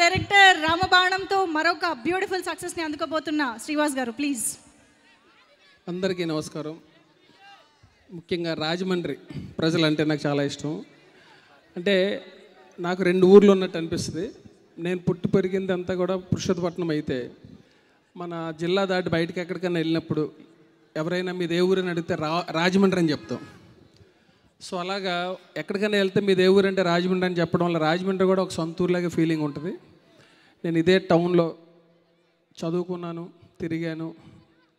director రామబాణంతో మరొక beautiful సక్సెస్ని అందుకోబోతున్న శ్రీవాస్ గారు ప్లీజ్ అందరికీ నమస్కారం ముఖ్యంగా రాజమండ్రి ప్రజలంటే నాకు చాలా ఇష్టం అంటే నాకు రెండు ఊర్లు ఉన్నట్టు అనిపిస్తుంది నేను పుట్టి పెరిగింది అంతా కూడా పురుషోత్పట్నం అయితే మన జిల్లా దాటి బయటకు ఎక్కడికైనా వెళ్ళినప్పుడు ఎవరైనా మీ ఏ ఊరని అడిగితే రా రాజమండ్రి అని చెప్తాం సో అలాగా ఎక్కడికైనా వెళ్తే మీ ఏ అంటే రాజమండ్రి అని చెప్పడం వల్ల రాజమండ్రి కూడా ఒక సొంత ఊరిలాగే ఫీలింగ్ ఉంటుంది నేను ఇదే టౌన్లో చదువుకున్నాను తిరిగాను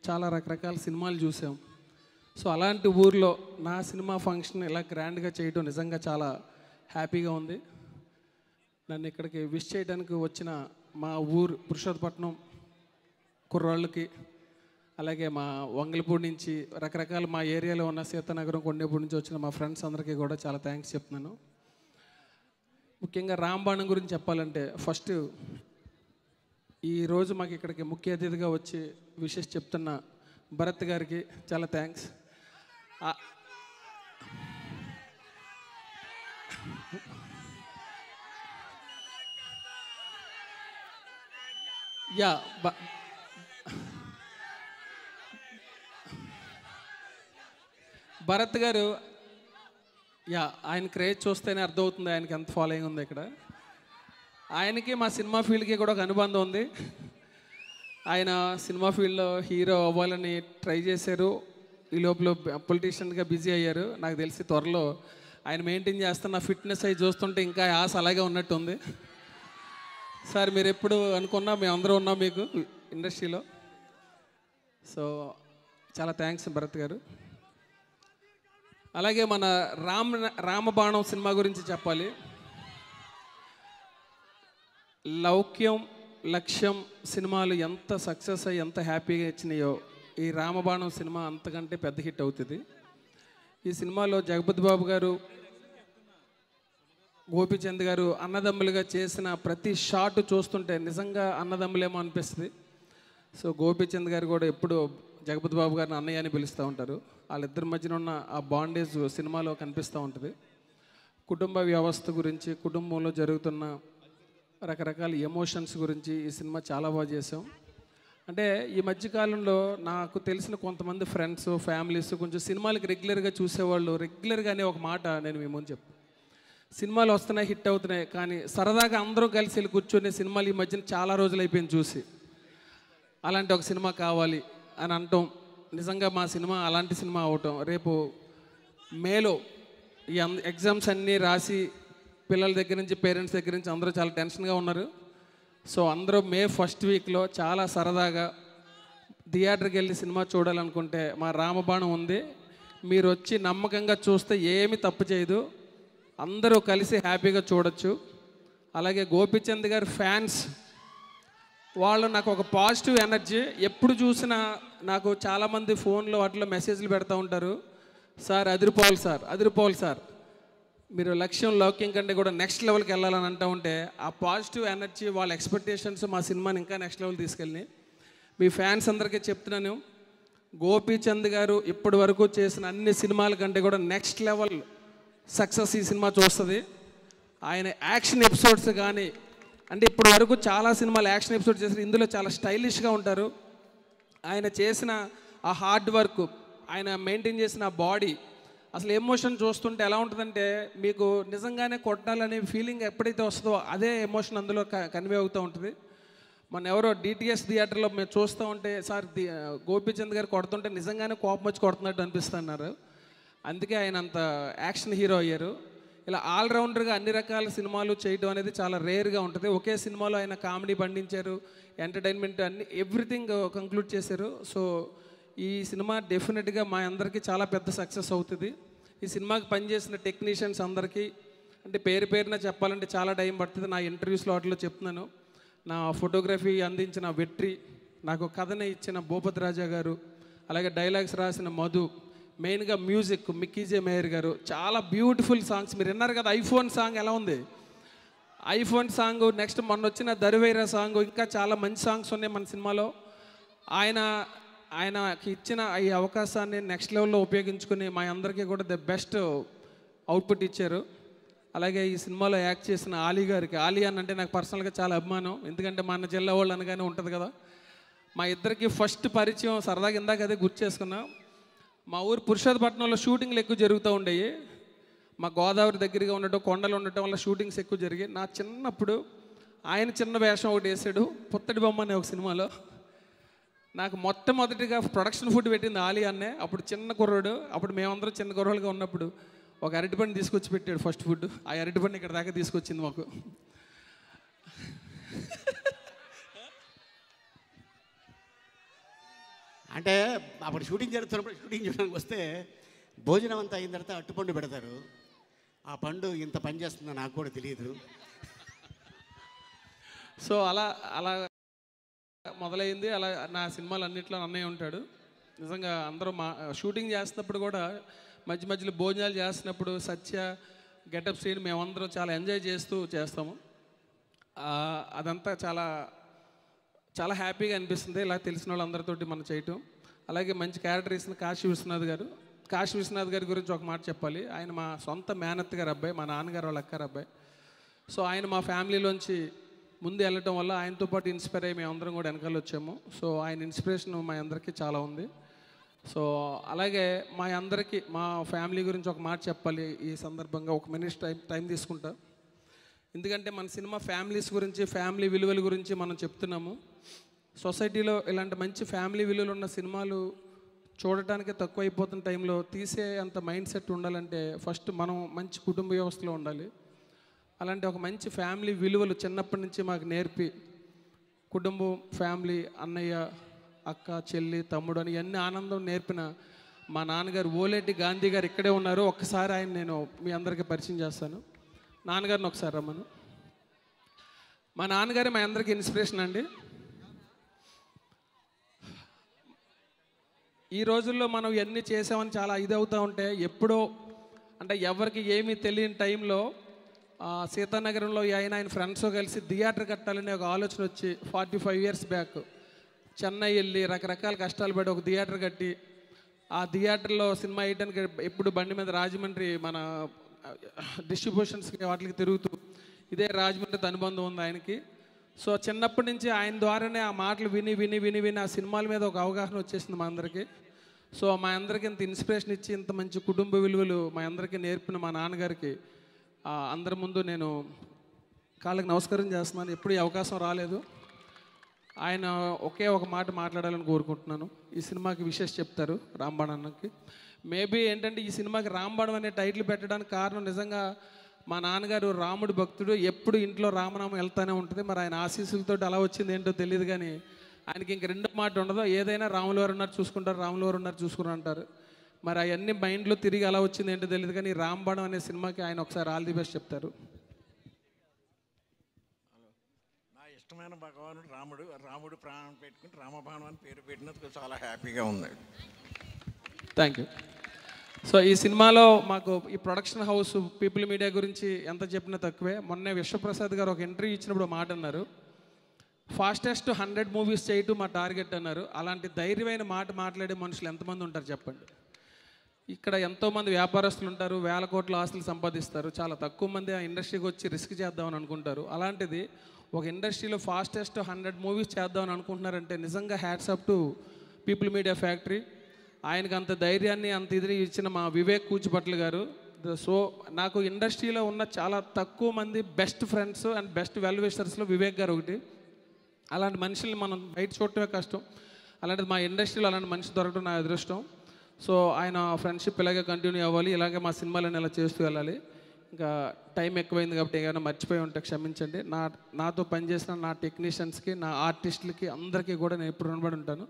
చాలా రకరకాల సినిమాలు చూసాం సో అలాంటి ఊర్లో నా సినిమా ఫంక్షన్ ఇలా గ్రాండ్గా చేయడం నిజంగా చాలా హ్యాపీగా ఉంది నన్ను ఇక్కడికి విష్ చేయడానికి వచ్చిన మా ఊరు పురుషోత్పట్నం కుర్రాళ్ళకి అలాగే మా వంగలపూడి నుంచి రకరకాల మా ఏరియాలో ఉన్న సీతానగరం కొండేపూడి నుంచి వచ్చిన మా ఫ్రెండ్స్ అందరికీ కూడా చాలా థ్యాంక్స్ చెప్తున్నాను ముఖ్యంగా రాంబాణం గురించి చెప్పాలంటే ఫస్ట్ ఈరోజు మాకు ఇక్కడికి ముఖ్య అతిథిగా వచ్చి విషెస్ చెప్తున్న భరత్ గారికి చాలా థ్యాంక్స్ యా భరత్ గారు యా ఆయన క్రేజ్ చూస్తేనే అర్థమవుతుంది ఆయనకి ఎంత ఫాలోయింగ్ ఉంది ఇక్కడ ఆయనకి మా సినిమా ఫీల్డ్కి కూడా ఒక అనుబంధం ఉంది ఆయన సినిమా ఫీల్డ్లో హీరో అవ్వాలని ట్రై చేశారు ఈ లోపల పొలిటీషియన్గా బిజీ అయ్యారు నాకు తెలిసి త్వరలో ఆయన మెయింటైన్ చేస్తున్న ఫిట్నెస్ అయి చూస్తుంటే ఇంకా ఆశ అలాగే ఉన్నట్టుంది సార్ మీరు ఎప్పుడు అనుకున్నా మేము అందరూ ఉన్నాం మీకు ఇండస్ట్రీలో సో చాలా థ్యాంక్స్ భరత్ గారు అలాగే మన రామ రామబాణం సినిమా గురించి చెప్పాలి లౌక్యం లక్ష్యం సినిమాలు ఎంత సక్సెస్ అయ్యి ఎంత హ్యాపీగా ఇచ్చినాయో ఈ రామబాణం సినిమా అంతకంటే పెద్ద హిట్ అవుతుంది ఈ సినిమాలో జగపతి బాబు గారు గోపీచంద్ గారు అన్నదమ్ములుగా చేసిన ప్రతి షాట్ చూస్తుంటే నిజంగా అన్నదమ్ములేమో అనిపిస్తుంది సో గోపీచంద్ గారు కూడా ఎప్పుడు జగపతి బాబు గారిని అన్నయ్య అని పిలుస్తూ ఉంటారు వాళ్ళిద్దరి మధ్యన ఉన్న ఆ బాండేజ్ సినిమాలో కనిపిస్తూ ఉంటుంది కుటుంబ వ్యవస్థ గురించి కుటుంబంలో జరుగుతున్న రకరకాల ఎమోషన్స్ గురించి ఈ సినిమా చాలా బాగా చేసాం అంటే ఈ మధ్యకాలంలో నాకు తెలిసిన కొంతమంది ఫ్రెండ్స్ ఫ్యామిలీస్ కొంచెం సినిమాలకు రెగ్యులర్గా చూసేవాళ్ళు రెగ్యులర్గానే ఒక మాట నేను మీ ముందు చెప్పు సినిమాలు వస్తున్నాయి హిట్ అవుతున్నాయి కానీ సరదాగా అందరూ కలిసి వెళ్ళి కూర్చొని సినిమాలు ఈ మధ్యన చాలా రోజులు అయిపోయింది చూసి అలాంటి ఒక సినిమా కావాలి అని అంటాం నిజంగా మా సినిమా అలాంటి సినిమా అవటం రేపు మేలో ఈ ఎగ్జామ్స్ అన్నీ రాసి పిల్లల దగ్గర నుంచి పేరెంట్స్ దగ్గర నుంచి అందరూ చాలా టెన్షన్గా ఉన్నారు సో అందరూ మే ఫస్ట్ వీక్లో చాలా సరదాగా థియేటర్కి వెళ్ళి సినిమా చూడాలనుకుంటే మా రామబాణం ఉంది మీరు వచ్చి నమ్మకంగా చూస్తే ఏమి తప్పు చేయదు అందరూ కలిసి హ్యాపీగా చూడొచ్చు అలాగే గోపిచంద్ గారి ఫ్యాన్స్ వాళ్ళు నాకు ఒక పాజిటివ్ ఎనర్జీ ఎప్పుడు చూసినా నాకు చాలామంది ఫోన్లో వాటిలో మెసేజ్లు పెడతా ఉంటారు సార్ అదిరిపోవాలి సార్ అదిరిపోవాలి సార్ మీరు లక్ష్యం లౌక్యం కంటే కూడా నెక్స్ట్ లెవెల్కి వెళ్ళాలని అంటూ ఉంటే ఆ పాజిటివ్ ఎనర్జీ వాళ్ళ ఎక్స్పెక్టేషన్స్ మా సినిమాని ఇంకా నెక్స్ట్ లెవెల్ తీసుకెళ్ళి మీ ఫ్యాన్స్ అందరికీ చెప్తున్నాను గోపీచంద్ గారు ఇప్పటి వరకు చేసిన అన్ని సినిమాల కంటే కూడా నెక్స్ట్ లెవెల్ సక్సెస్ ఈ సినిమా చూస్తుంది ఆయన యాక్షన్ ఎపిసోడ్స్ కానీ అంటే ఇప్పటి వరకు చాలా సినిమాలు యాక్షన్ ఎపిసోడ్ చేసిన ఇందులో చాలా స్టైలిష్గా ఉంటారు ఆయన చేసిన ఆ హార్డ్ వర్క్ ఆయన మెయింటైన్ చేసిన బాడీ అసలు ఎమోషన్ చూస్తుంటే ఎలా ఉంటుందంటే మీకు నిజంగానే కొట్టాలనే ఫీలింగ్ ఎప్పుడైతే వస్తుందో అదే ఎమోషన్ అందులో కన్వే అవుతూ ఉంటుంది మన ఎవరో డిటిఎస్ థియేటర్లో మేము చూస్తూ ఉంటే సార్ గోపీచంద్ గారు కొడుతుంటే నిజంగానే కోపం వచ్చి కొడుతున్నట్టు అనిపిస్తున్నారు అందుకే ఆయన అంత యాక్షన్ హీరో అయ్యారు ఇలా ఆల్రౌండర్గా అన్ని రకాల సినిమాలు చేయడం అనేది చాలా రేర్గా ఉంటుంది ఒకే సినిమాలో ఆయన కామెడీ పండించారు ఎంటర్టైన్మెంట్ అన్ని ఎవ్రీథింగ్ కంక్లూడ్ చేశారు సో ఈ సినిమా డెఫినెట్గా మా అందరికీ చాలా పెద్ద సక్సెస్ అవుతుంది ఈ సినిమాకి పనిచేసిన టెక్నీషియన్స్ అందరికీ అంటే పేరు పేరున చెప్పాలంటే చాలా టైం పడుతుంది నా ఇంటర్వ్యూస్లో వాటిలో చెప్తున్నాను నా ఫోటోగ్రఫీ అందించిన వెట్రి నాకు కథని ఇచ్చిన భూపతి రాజా గారు అలాగే డైలాగ్స్ రాసిన మధు మెయిన్గా మ్యూజిక్ మిక్కీజే మేయర్ గారు చాలా బ్యూటిఫుల్ సాంగ్స్ మీరు విన్నారు కదా ఐఫోన్ సాంగ్ ఎలా ఉంది ఐఫోన్ సాంగ్ నెక్స్ట్ మొన్న వచ్చిన దరివేరా సాంగ్ ఇంకా చాలా మంచి సాంగ్స్ ఉన్నాయి మన సినిమాలో ఆయన ఆయనకి ఇచ్చిన ఈ అవకాశాన్ని నెక్స్ట్ లెవెల్లో ఉపయోగించుకుని మా అందరికీ కూడా ద బెస్ట్ అవుట్పుట్ ఇచ్చారు అలాగే ఈ సినిమాలో యాక్ట్ చేసిన ఆలీ గారికి ఆలీ అని అంటే నాకు పర్సనల్గా చాలా అభిమానం ఎందుకంటే మన జిల్లా వాళ్ళు అనగానే ఉంటుంది కదా మా ఇద్దరికి ఫస్ట్ పరిచయం సరదాగా ఇందాక అదే గుర్తు చేసుకున్నాం మా ఊరు పురుషోత్పట్నంలో షూటింగ్లు ఎక్కువ జరుగుతూ ఉండేవి మా గోదావరి దగ్గరగా ఉండటం కొండలు ఉండటం వల్ల షూటింగ్స్ ఎక్కువ జరిగాయి నా చిన్నప్పుడు ఆయన చిన్న వేషం ఒకటి వేసాడు పుత్తడి బొమ్మ అనే ఒక సినిమాలో నాకు మొట్టమొదటిగా ప్రొడక్షన్ ఫుడ్ పెట్టింది ఆలీ అన్నే అప్పుడు చిన్న కుర్రోడు అప్పుడు మేమందరం చిన్న కుర్రోళ్ళుగా ఉన్నప్పుడు ఒక అరటిపండు తీసుకొచ్చి పెట్టాడు ఫస్ట్ ఫుడ్ ఆ అరటిపండు ఇక్కడ దాకా తీసుకొచ్చింది మాకు అంటే అప్పుడు షూటింగ్ జరుగుతున్నప్పుడు షూటింగ్ చేయడానికి వస్తే భోజనం అంతా అయిన తర్వాత అట్టుపండు పెడతారు ఆ పండు ఇంత పని చేస్తుందో నాకు కూడా తెలియదు సో అలా అలా మొదలైంది అలా నా సినిమాలు అన్నింటిలో అన్నయ్య ఉంటాడు నిజంగా అందరూ మా షూటింగ్ చేస్తున్నప్పుడు కూడా మధ్య మధ్యలో భోజనాలు చేస్తున్నప్పుడు సత్య గెటప్ సీన్ మేమందరం చాలా ఎంజాయ్ చేస్తూ చేస్తాము అదంతా చాలా చాలా హ్యాపీగా అనిపిస్తుంది ఇలా తెలిసిన వాళ్ళందరితోటి మనం చేయటం అలాగే మంచి క్యారెక్టర్ ఇస్తున్న కాశీ విశ్వనాథ్ గారు కాశీ విశ్వనాథ్ గారి గురించి ఒక మాట చెప్పాలి ఆయన మా సొంత మేనత్ గారు అబ్బాయి మా నాన్నగారు వాళ్ళ అక్కారు అబ్బాయి సో ఆయన మా ఫ్యామిలీలోంచి ముందు వెళ్ళటం వల్ల ఆయనతో పాటు ఇన్స్పైర్ అయ్యి మేమందరం కూడా వెనకాల వచ్చాము సో ఆయన ఇన్స్పిరేషన్ మా అందరికీ చాలా ఉంది సో అలాగే మా అందరికీ మా ఫ్యామిలీ గురించి ఒక మాట చెప్పాలి ఈ సందర్భంగా ఒక మినిట్ టైం టైం తీసుకుంటా ఎందుకంటే మన సినిమా ఫ్యామిలీస్ గురించి ఫ్యామిలీ విలువల గురించి మనం చెప్తున్నాము సొసైటీలో ఇలాంటి మంచి ఫ్యామిలీ విలువలు ఉన్న సినిమాలు చూడటానికి తక్కువ అయిపోతున్న టైంలో తీసే అంత మైండ్ సెట్ ఉండాలంటే ఫస్ట్ మనం మంచి కుటుంబ వ్యవస్థలో ఉండాలి అలాంటి ఒక మంచి ఫ్యామిలీ విలువలు చిన్నప్పటి నుంచి మాకు నేర్పి కుటుంబం ఫ్యామిలీ అన్నయ్య అక్క చెల్లి తమ్ముడు అని అన్ని ఆనందం నేర్పిన మా నాన్నగారు ఓలేటి గాంధీ గారు ఇక్కడే ఉన్నారు ఒక్కసారి ఆయన నేను మీ అందరికీ పరిచయం చేస్తాను నాన్నగారిని ఒకసారి రమ్మను మా నాన్నగారు మా అందరికీ ఇన్స్పిరేషన్ అండి ఈ రోజుల్లో మనం ఎన్ని చేసామని చాలా ఇది అవుతూ ఉంటే ఎప్పుడో అంటే ఎవరికి ఏమీ తెలియని టైంలో సీతానగరంలో ఆయన ఆయన ఫ్రెండ్స్ కలిసి థియేటర్ కట్టాలనే ఒక ఆలోచన వచ్చి forty five years back Chennai వెళ్ళి రకరకాల కష్టాలు పడి ఒక థియేటర్ కట్టి ఆ థియేటర్లో సినిమా వేయడానికి ఎప్పుడు బండి మీద రాజమండ్రి మన డిస్ట్రిబ్యూషన్స్ వాటికి తిరుగుతూ ఇదే రాజమండ్రి అనుబంధం ఉంది ఆయనకి సో చిన్నప్పటి నుంచి ఆయన ద్వారానే ఆ మాటలు విని విని విని విని ఆ సినిమాల మీద ఒక అవగాహన వచ్చేసింది మా అందరికీ సో మా అందరికి ఇంత ఇన్స్పిరేషన్ ఇచ్చి ఇంత మంచి కుటుంబ విలువలు మా అందరికీ నేర్పిన మా నాన్నగారికి అందరి ముందు నేను కాళ్ళకి నమస్కారం చేస్తున్నాను ఎప్పుడు అవకాశం రాలేదు ఆయన ఒకే ఒక మాట మాట్లాడాలని కోరుకుంటున్నాను ఈ సినిమాకి విశేష చెప్తారు రాంబాణ్ అన్నకి మేబీ ఏంటంటే ఈ సినిమాకి రాంబాణం అనే టైటిల్ పెట్టడానికి కారణం నిజంగా మా నాన్నగారు రాముడు భక్తుడు ఎప్పుడు ఇంట్లో రామనామం వెళ్తానే ఉంటుంది మరి ఆయన ఆశీస్సులతో అలా వచ్చింది ఏంటో తెలియదు కానీ ఆయనకి ఇంక రెండో మాట ఉండదు ఏదైనా రాములు వారు ఉన్నారు చూసుకుంటారు రాములు వారు ఉన్నారు చూసుకుని అంటారు మరి అవన్నీ మైండ్లో తిరిగి అలా వచ్చింది ఏంటో తెలియదు కానీ రాంబాణం అనే సినిమాకి ఆయన ఒకసారి ఆల్ ది బెస్ట్ చెప్తారు నా ఇష్టమైన భగవానుడు రాముడు రాముడు ప్రాణం పెట్టుకుని రామబాణం అని పేరు పెట్టినందుకు చాలా హ్యాపీగా ఉంది థ్యాంక్ యూ సో ఈ సినిమాలో మాకు ఈ ప్రొడక్షన్ హౌస్ పీపుల్ మీడియా గురించి ఎంత చెప్పినా తక్కువే మొన్నే విశ్వప్రసాద్ గారు ఒక ఇంటర్వ్యూ ఇచ్చినప్పుడు మాట అన్నారు ఫాస్టెస్ట్ హండ్రెడ్ మూవీస్ చేయటం మా టార్గెట్ అన్నారు అలాంటి ధైర్యమైన మాట మాట్లాడే మనుషులు ఎంతమంది ఉంటారు చెప్పండి ఇక్కడ ఎంతోమంది వ్యాపారస్తులు ఉంటారు వేల కోట్ల ఆస్తులు సంపాదిస్తారు చాలా తక్కువ మంది ఆ ఇండస్ట్రీకి వచ్చి రిస్క్ చేద్దామని అనుకుంటారు అలాంటిది ఒక ఇండస్ట్రీలో ఫాస్టెస్ట్ హండ్రెడ్ మూవీస్ చేద్దామని అనుకుంటున్నారంటే నిజంగా హ్యాట్స్ టు పీపుల్ మీడియా ఫ్యాక్టరీ ఆయనకు అంత ధైర్యాన్ని అంత ఇదిని ఇచ్చిన మా వివేక్ కూచిపట్ల గారు సో నాకు ఇండస్ట్రీలో ఉన్న చాలా తక్కువ మంది బెస్ట్ ఫ్రెండ్స్ అండ్ బెస్ట్ వెల్విషర్స్లో వివేక్ గారు ఒకటి అలాంటి మనుషుల్ని మనం బయట చూడటమే కష్టం అలాంటిది మా ఇండస్ట్రీలో అలాంటి మనిషి దొరకడం నా అదృష్టం సో ఆయన ఫ్రెండ్షిప్ ఇలాగే కంటిన్యూ అవ్వాలి ఇలాగే మా సినిమాలను ఇలా చేస్తూ వెళ్ళాలి ఇంకా టైం ఎక్కువైంది కాబట్టి ఏమైనా మర్చిపోయి ఉంటే క్షమించండి నా నాతో పనిచేసిన నా టెక్నీషియన్స్కి నా ఆర్టిస్టులకి అందరికీ కూడా నేను ఎప్పుడు రుణపడి ఉంటాను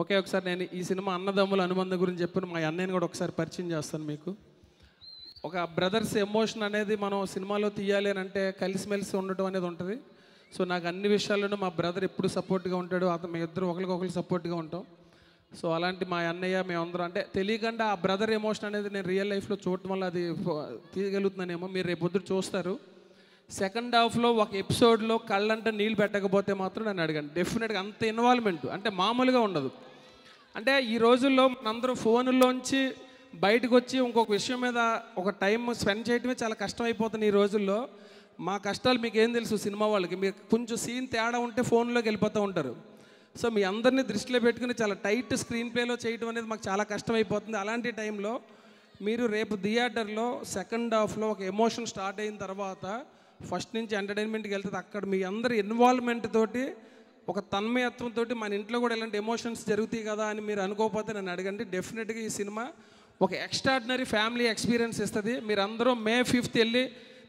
ఒకే ఒకసారి నేను ఈ సినిమా అన్నదమ్ముల అనుబంధం గురించి చెప్పిన మా అన్నయ్యని కూడా ఒకసారి పరిచయం చేస్తాను మీకు ఒక బ్రదర్స్ ఎమోషన్ అనేది మనం సినిమాలో తీయాలి అని అంటే కలిసిమెలిసి ఉండటం అనేది ఉంటుంది సో నాకు అన్ని విషయాల్లోనూ మా బ్రదర్ ఎప్పుడు సపోర్ట్గా ఉంటాడు అతను మీ ఇద్దరు ఒకరికొకరు సపోర్ట్గా ఉంటాం సో అలాంటి మా అన్నయ్య మేమందరం అంటే తెలియకుండా ఆ బ్రదర్ ఎమోషన్ అనేది నేను రియల్ లైఫ్లో చూడటం వల్ల అది తీయగలుగుతున్నానేమో మీరు రేపు పొద్దున చూస్తారు సెకండ్ హాఫ్లో ఒక ఎపిసోడ్లో కళ్ళంటే నీళ్ళు పెట్టకపోతే మాత్రం నన్ను అడగండి డెఫినెట్గా అంత ఇన్వాల్వ్మెంట్ అంటే మామూలుగా ఉండదు అంటే ఈ రోజుల్లో మనందరూ ఫోన్లోంచి బయటకు వచ్చి ఇంకొక విషయం మీద ఒక టైం స్పెండ్ చేయడమే చాలా కష్టం అయిపోతుంది ఈ రోజుల్లో మా కష్టాలు మీకు ఏం తెలుసు సినిమా వాళ్ళకి మీకు కొంచెం సీన్ తేడా ఉంటే ఫోన్లోకి వెళ్ళిపోతూ ఉంటారు సో మీ అందరినీ దృష్టిలో పెట్టుకుని చాలా టైట్ స్క్రీన్ ప్లేలో చేయడం అనేది మాకు చాలా కష్టం అయిపోతుంది అలాంటి టైంలో మీరు రేపు థియేటర్లో సెకండ్ హాఫ్లో ఒక ఎమోషన్ స్టార్ట్ అయిన తర్వాత ఫస్ట్ నుంచి ఎంటర్టైన్మెంట్కి వెళ్తే అక్కడ మీ అందరి ఇన్వాల్వ్మెంట్ తోటి ఒక తన్మయత్వంతో మన ఇంట్లో కూడా ఇలాంటి ఎమోషన్స్ జరుగుతాయి కదా అని మీరు అనుకోకపోతే నన్ను అడగండి డెఫినెట్గా ఈ సినిమా ఒక ఎక్స్ట్రాడినరీ ఫ్యామిలీ ఎక్స్పీరియన్స్ ఇస్తుంది మీరందరూ మే ఫిఫ్త్ వెళ్ళి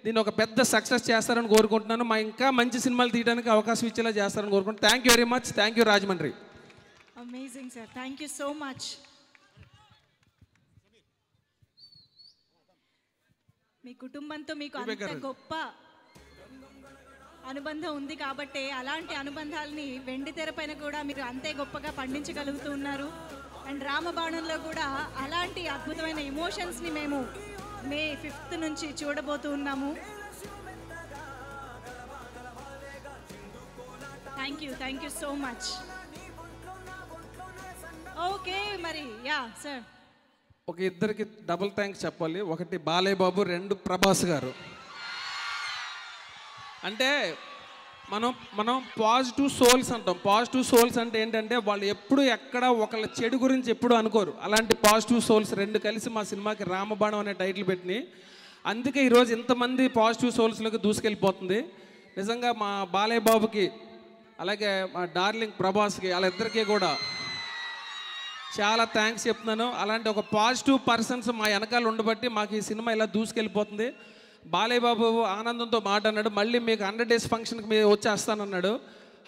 దీన్ని ఒక పెద్ద సక్సెస్ చేస్తారని కోరుకుంటున్నాను మా ఇంకా మంచి సినిమాలు తీయడానికి అవకాశం ఇచ్చేలా చేస్తారని కోరుకుంటున్నాను thank you very much thank you Rajahmundry amazing sir thank you so much మీ కుటుంబంతో మీకు గొప్ప అనుబంధం ఉంది కాబట్టి అలాంటి అనుబంధాలని వెండి తెరపైన కూడా మీరు అంతే గొప్పగా పండించగలుగుతూ ఉన్నారు అండ్ రామబాణంలో కూడా అలాంటి అద్భుతమైన ఎమోషన్స్ని మేము మే ఫిఫ్త్ నుంచి చూడబోతూ ఉన్నాము thank you thank you so much okay మరి యా సార్ ఒక ఇద్దరికి డబుల్ థ్యాంక్స్ చెప్పాలి ఒకటి బాలయ్య బాబు రెండు ప్రభాస్ గారు అంటే మనం మనం పాజిటివ్ సోల్స్ అంటాం పాజిటివ్ సోల్స్ అంటే ఏంటంటే వాళ్ళు ఎప్పుడు ఎక్కడ ఒకళ్ళ చెడు గురించి ఎప్పుడు అనుకోరు అలాంటి పాజిటివ్ సోల్స్ రెండు కలిసి మా సినిమాకి రామబాణం అనే టైటిల్ పెట్టినాయి అందుకే ఈరోజు ఇంతమంది పాజిటివ్ సోల్స్లోకి దూసుకెళ్ళిపోతుంది నిజంగా మా బాలయ్య బాబుకి అలాగే మా డార్లింగ్ ప్రభాస్కి వాళ్ళిద్దరికీ కూడా చాలా థ్యాంక్స్ చెప్తున్నాను అలాంటి ఒక పాజిటివ్ పర్సన్స్ మా వెనకాల ఉండబట్టి మాకు ఈ సినిమా ఇలా దూసుకెళ్ళిపోతుంది బాలయ్య బాబు ఆనందంతో మాట అన్నాడు మళ్ళీ మీకు హండ్రెడ్ డేస్ ఫంక్షన్కి మీరు వచ్చేస్తానన్నాడు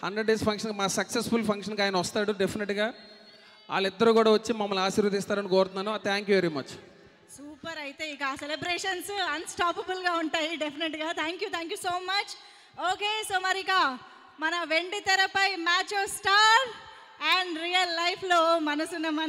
హండ్రెడ్ డేస్ ఫంక్షన్ మా సక్సెస్ఫుల్ ఫంక్షన్కి ఆయన వస్తాడు డెఫినెట్గా వాళ్ళిద్దరు కూడా వచ్చి మమ్మల్ని ఆశీర్వదిస్తారని కోరుతున్నాను thank you very much super అయితే ఇక ఆ సెలబ్రేషన్స్ అన్స్టాపబుల్గా ఉంటాయి డెఫినెట్గా thank you thank you so much okay so మరిక మన వెండి తెరపై మ్యాచ్ స్టార్ అండ్ రియల్ లైఫ్లో మనసున్న